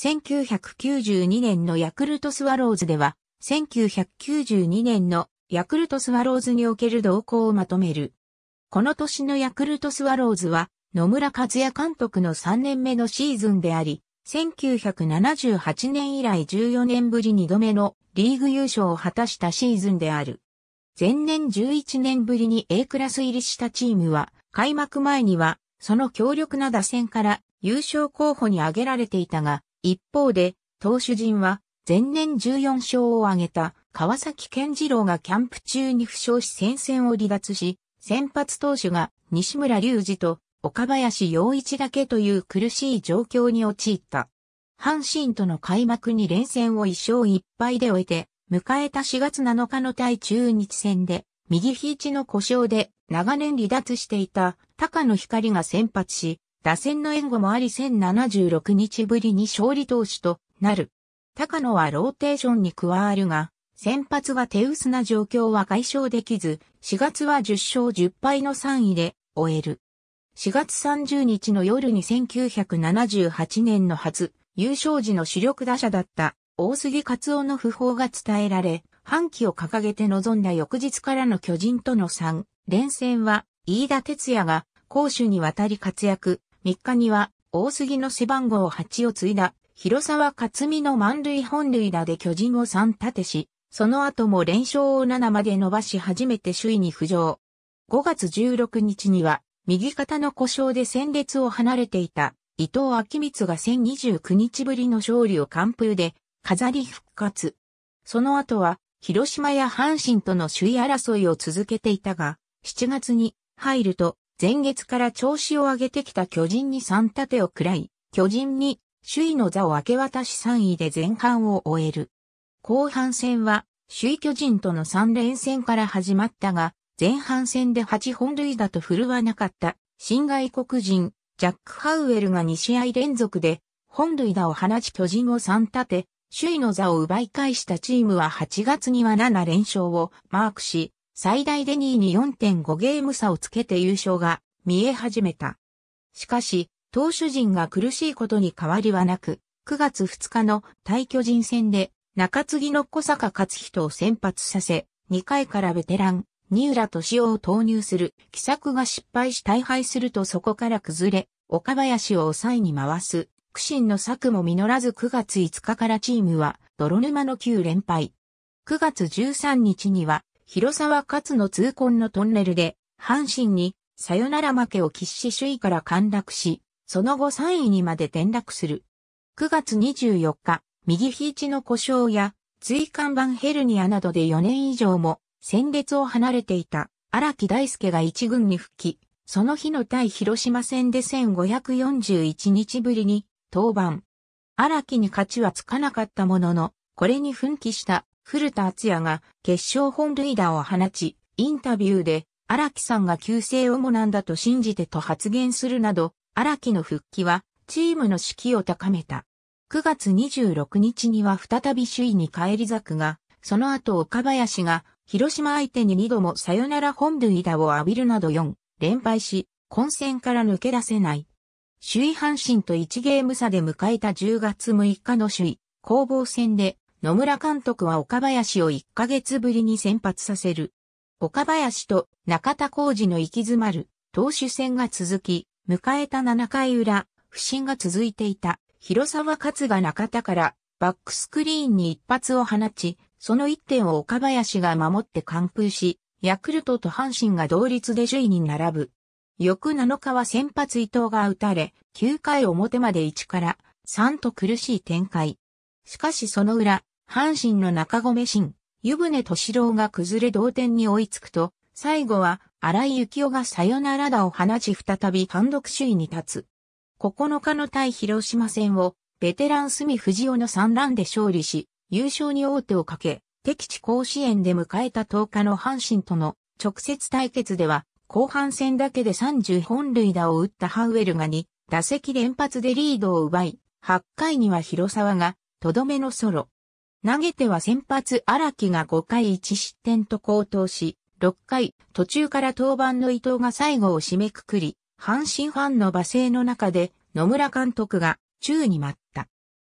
1992年のヤクルトスワローズでは、1992年のヤクルトスワローズにおける動向をまとめる。この年のヤクルトスワローズは、野村和也監督の3年目のシーズンであり、1978年以来14年ぶり2度目のリーグ優勝を果たしたシーズンである。前年11年ぶりに A クラス入りしたチームは、開幕前には、その強力な打線から優勝候補に挙げられていたが、一方で、投手陣は、前年14勝を挙げた川崎健次郎がキャンプ中に負傷し戦線を離脱し、先発投手が西村隆二と岡林洋一だけという苦しい状況に陥った。阪神との開幕に連戦を1勝1敗で終えて、迎えた4月7日の対中日戦で、右肘の故障で長年離脱していた高野光が先発し、打線の援護もあり1076日ぶりに勝利投手となる。高野はローテーションに加わるが、先発が手薄な状況は解消できず、4月は10勝10敗の3位で終える。4月30日の夜に1978年の初、優勝時の主力打者だった大杉勝夫の訃報が伝えられ、反旗を掲げて臨んだ翌日からの巨人との3連戦は、飯田哲也が攻守にわたり活躍、3日には、大杉の背番号8を継いだ、広沢克美の満塁本塁打で巨人を3立てし、その後も連勝を7まで伸ばし初めて首位に浮上。5月16日には、右肩の故障で戦列を離れていた、伊藤昭光が1029日ぶりの勝利を完封で、飾り復活。その後は、広島や阪神との首位争いを続けていたが、7月に入ると前月から調子を上げてきた巨人に3立てを喰らい、巨人に首位の座を明け渡し3位で前半を終える。後半戦は首位巨人との3連戦から始まったが、前半戦で8本塁打と振るわなかった新外国人ジャック・ハウエルが2試合連続で本塁打を放ち巨人を3立て、首位の座を奪い返したチームは8月には7連勝をマークし、最大で2位に4.5ゲーム差をつけて優勝が見え始めた。しかし、投手陣が苦しいことに変わりはなく、9月2日の対巨人戦で中継ぎの小坂勝人を先発させ、2回からベテラン、三浦敏夫を投入する、奇策が失敗し大敗するとそこから崩れ、岡林を抑えに回す、苦心の策も実らず9月5日からチームは泥沼の9連敗。9月13日には広沢勝の痛恨のトンネルで、阪神に、さよなら負けを喫し首位から陥落し、その後3位にまで転落する。9月24日、右ちの故障や、椎間板ヘルニアなどで4年以上も、戦列を離れていた、荒木大輔が一軍に復帰、その日の対広島戦で1541日ぶりに、登板。荒木に勝ちはつかなかったものの、これに奮起した古田敦也が決勝本塁打を放ち、インタビューで荒木さんが救世主なんだと信じてと発言するなど、荒木の復帰はチームの士気を高めた。9月26日には再び首位に返り咲くが、その後岡林が広島相手に2度もサヨナラ本塁打を浴びるなど4連敗し、混戦から抜け出せない。首位阪神と1ゲーム差で迎えた10月6日の首位攻防戦で野村監督は岡林を1ヶ月ぶりに先発させる。岡林と中田浩二の行き詰まる投手戦が続き、迎えた7回裏、不振が続いていた広沢勝が中田からバックスクリーンに一発を放ち、その一点を岡林が守って完封し、ヤクルトと阪神が同率で首位に並ぶ。翌7日は先発伊藤が打たれ、9回表まで1から3と苦しい展開。しかしその裏、阪神の中込新、湯船敏郎が崩れ同点に追いつくと、最後は荒井幸雄がサヨナラ打を放ち再び単独首位に立つ。9日の対広島戦を、ベテラン隅藤尾の3ランで勝利し、優勝に王手をかけ、敵地甲子園で迎えた10日の阪神との直接対決では、後半戦だけで30本塁打を打ったハウエルが2打席連発でリードを奪い、8回には広沢が、とどめのソロ。投げては先発荒木が5回1失点と高騰し、6回、途中から登板の伊藤が最後を締めくくり、阪神ファンの罵声の中で野村監督が宙に舞った。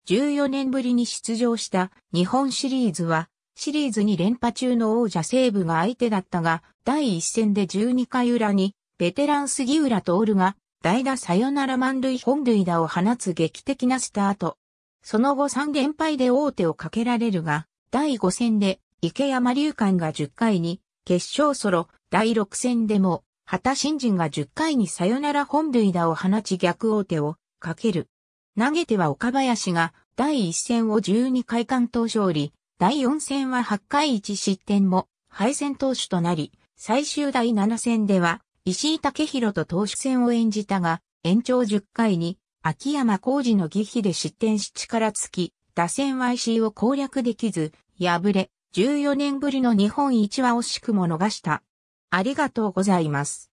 14年ぶりに出場した日本シリーズは、シリーズに連覇中の王者西武が相手だったが、第1戦で12回裏に、ベテラン杉浦徹が、代打サヨナラ満塁本塁打を放つ劇的なスタートその後3連敗で王手をかけられるが、第5戦で池山隆館が10回に決勝ソロ、第6戦でも、畑新人が10回にサヨナラ本塁打を放ち逆王手をかける。投げては岡林が第1戦を12回完投勝利、第4戦は8回1失点も敗戦投手となり、最終第7戦では石井武宏と投手戦を演じたが、延長10回に秋山浩二の義飛で失点し力尽き、打線 YC を攻略できず、敗れ、14年ぶりの日本一は惜しくも逃した。ありがとうございます。